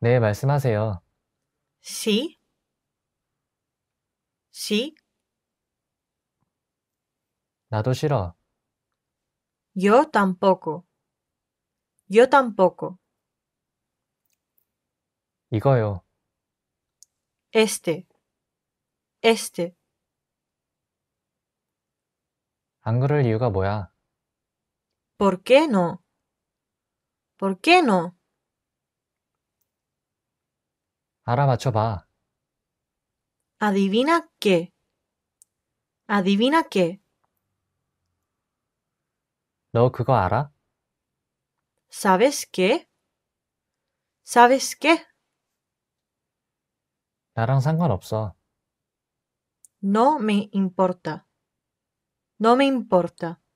네, 말씀하세요. 시, 시, 나도 싫어. yo tampoco, yo tampoco, 이거요. este, este. 안 그럴 이유가 뭐야? ¿Por qué no? ¿Por qué no? Adivina qué. Adivina qué. 너 그거 알아? ¿Sabes qué? ¿Sabes qué? 상관없어. No me importa. No me importa.